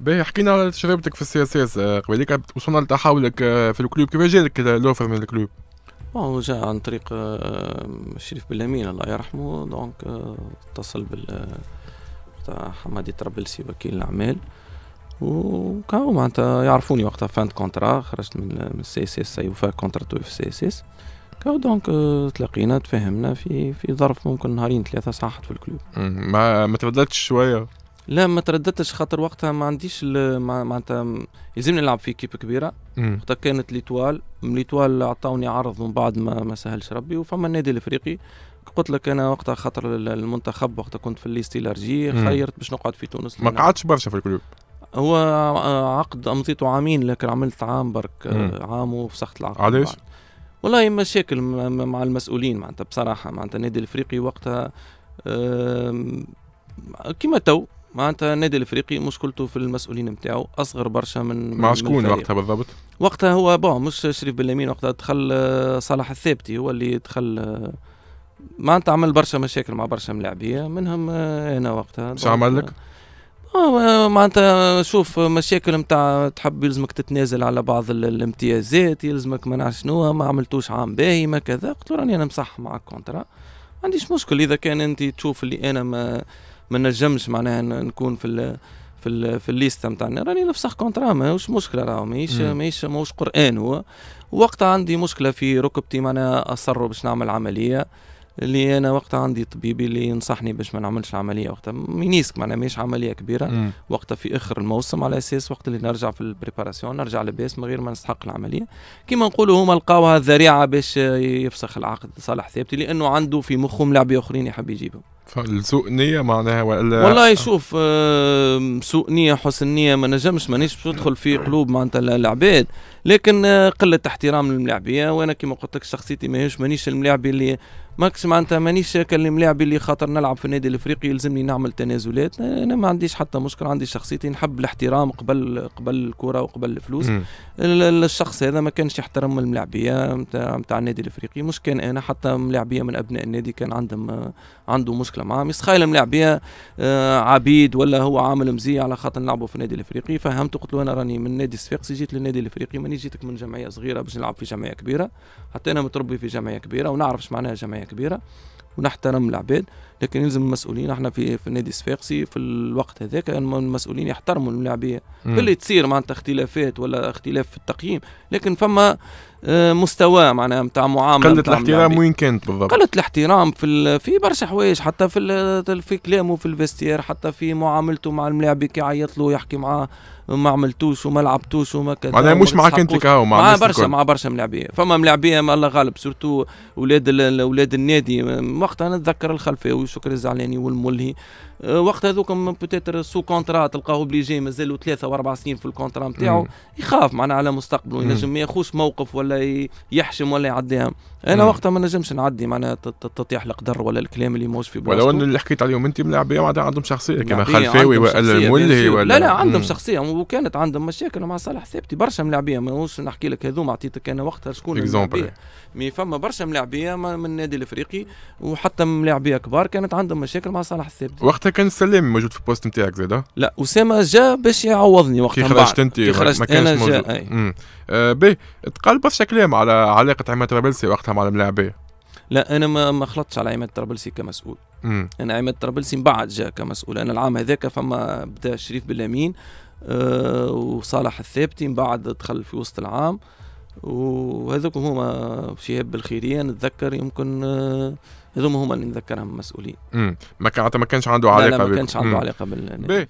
باهي حكينا تجربتك في السي اس اس قبيليك وصلنا لتحولك في الكلوب كيفاش جالك لوفر من الكلوب؟ بون جاء عن طريق الشريف بلامين الله يرحمه دونك اتصل آه، بال حمادي طرابلسي وكيل الاعمال وكاو معناتها يعرفوني وقتها فان كونترا خرجت من السي اس اس ايوفا كونترا تو في السي اس اس كاو دونك تلاقينا تفاهمنا في في ظرف ممكن نهارين ثلاثه صحت في الكلوب ما ما تبدلتش شويه لا ما ترددتش خاطر وقتها ما عنديش معناتها يلزمني نلعب في كيب كبيره وقتها كانت ليتوال من ليتوال عطاوني عرض من بعد ما, ما سهلش ربي وفما النادي الافريقي قلت لك انا وقتها خاطر المنتخب وقتها كنت في الليست الارجي خيرت باش نقعد في تونس ما قعدتش برشا في الكلوب هو عقد امضيته عامين لكن عملت عام برك عام وفسخت العقد علاش؟ والله مشاكل مع المسؤولين معناتها بصراحه معناتها النادي الافريقي وقتها كما تو معناتها النادي الافريقي مشكلته في المسؤولين نتاعو اصغر برشا من مع شكون وقتها بالضبط؟ وقتها هو بون مش شريف بلامين وقتها دخل آه، صلاح الثابتي هو اللي دخل آه، معناتها عمل برشا مشاكل مع برشا ملاعبيه منهم آه، انا وقتها شو عمل لك؟ معناتها شوف مشاكل نتاع تحب يلزمك تتنازل على بعض الامتيازات يلزمك ما نعرف شنو ما عملتوش عام باهي ما كذا قلت له راني انا مصح معك كونترا ما عنديش مشكل اذا كان انت تشوف اللي انا ما ما نجمش معناها نكون في في في الليسته نتاعنا راني نفسخ كونترا ماهوش مشكله راهو ماهيش ماهيش ماهوش قران هو وقتها عندي مشكله في ركبتي معناها اصروا باش نعمل عمليه اللي انا وقتها عندي طبيبي اللي ينصحني باش ما نعملش العمليه وقتها مينيسك معناها ماهيش عمليه كبيره وقتها في اخر الموسم على اساس وقت اللي نرجع في البريباراسيون نرجع لباس من غير ما نستحق العمليه كيما نقولوا هما لقاوها ذريعه باش يفسخ العقد صالح ثابتي لانه عنده في مخهم لعبه اخرين يحب يجيبهم فالسوء نية معناها ولا والله شوف سوء نية حسن نية ما نجمش مانيش باش ندخل في قلوب معناتها العباد لكن آه، قلة احترام للملاعبية وانا كما قلت لك شخصيتي ماهيش مانيش الملاعبي اللي ماكس معناتها مانيش كلم لاعبي اللي خاطر نلعب في النادي الافريقي يلزمني نعمل تنازلات آه، انا ما عنديش حتى مشكل عندي شخصيتي نحب الاحترام قبل قبل الكره وقبل الفلوس الشخص هذا ما كانش يحترم الملاعبيه نتاع نتاع النادي الافريقي مش كان انا حتى ملاعبيه من ابناء النادي كان عندهم آه، عنده مشكله معاهم يتخيل ملاعبيه آه، عبيد ولا هو عامل مزيه على خاطر نلعبوا في النادي الافريقي فهمته قلت له انا راني من نادي الصفاقسي جيت للنادي الافريقي ماني جيتك من جمعيه صغيره باش نلعب في جمعيه كبيره حتى انا متربي في جمعيه كبيره ونعرف معناها جمعيه كبيره ونحترم العباد لكن يلزم المسؤولين احنا في إيه؟ في النادي الصفاقسي في الوقت هذاك المسؤولين يحترموا الملاعبيه اللي تصير معناتها اختلافات ولا اختلاف في التقييم لكن فما آه، مستوى معناها نتاع معامله قله الاحترام وين كانت بالضبط؟ قله الاحترام في في برشا حوايج حتى في في كلامه في الفيستير حتى في معاملته مع الملاعب كي يعيط له يحكي معاه ما عملتوش وما لعبتوش وما كذا معناها مش معك انت كهو مع, مع برشا مع برشا ملاعبيه فما ملاعبيه الله غالب سورتو اولاد اولاد النادي وقتها نتذكر الخلفاوي وشكري الزعلاني والملهي آه، وقت هذوك بوتيتر سو كونترا تلقاه بليجي مازالوا ثلاثه واربع سنين في الكونترا نتاعو يخاف معنا على مستقبله ينجم ما ياخوش موقف ولا يحشم ولا يعديها انا وقتها ما نجمش نعدي معناها تطيح القدر ولا الكلام اللي موش في بلاصتو ولو ان اللي حكيت عليهم انت ملاعبية معناتها عندهم شخصيه كما خلفاوي ولا الملهي ولا لا لا عندهم شخصيه وكانت عندهم مشاكل مع صالح ثابتي برشا ملاعبية ما ماهوش نحكي لك هذوما عطيتك انا وقتها شكون مي فما برشا ملاعبية من النادي الافريقي وحتى ملاعبيه كبار كانت عندهم مشاكل مع صالح الثابت وقتها كان سلام موجود في البوست نتاعك زاده لا اسامه جا باش يعوضني وقتها كي خرجت انت كي خرجت ما كانش موجود جا به بي بس كلام على علاقه عماد طرابلسي وقتها مع الملاعبيه لا انا ما ما خلطتش على عماد طرابلسي كمسؤول مم. انا عماد طرابلسي من بعد جا كمسؤول انا العام هذاك فما بدا شريف بلامين أه وصالح الثابتي من بعد دخل في وسط العام أه وهذوك هما شهاب بالخيرية نتذكر يمكن آه، هذوما هما اللي نتذكرهم مسؤولين. امم ما ما كانش عنده علاقة لا, لا ما كانش عنده علاقة بال